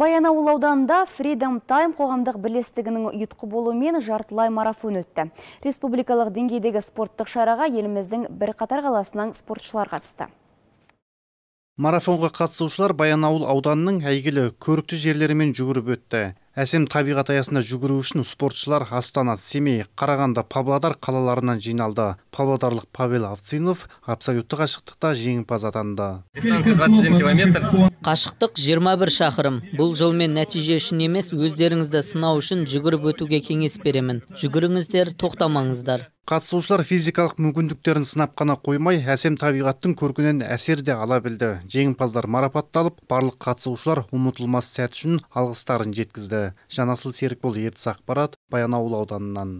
Баянауыл ауданында Freedom Time қоғамдық бірлестігінің ұйытқы мен жартылай марафон өтті. Республикалық деңгейдегі спорттық шараға еліміздің бір қатар қаласынан спортшылар қатысты марафонға қатысушылар баянауыл ауданының әйгілі көрікті жерлерімен жүгіріп өтті әсем табиғат аясында жүгіру үшін спортшылар астана семей қарағанды павлодар қалаларынан жиналды павлодарлық павел авцинов абсолютті қашықтықта жеңімпаз атанды қашықтық 21 шақырым бұл жолмен нәтиже үшін емес өздеріңізді сынау үшін жүгіріп өтуге кеңес беремін жүгіріңіздер тоқтамаңыздар қатысушылар физикалық мүмкіндіктерін сынап қана қоймай әсем табиғаттың көркінен әсер де ала білді жеңімпаздар марапатталып барлық қатысушылар ұмытылмас сәт үшін алғыстарын жеткізді жанасыл серікбол ертіс ақпарат баянауыл ауданынан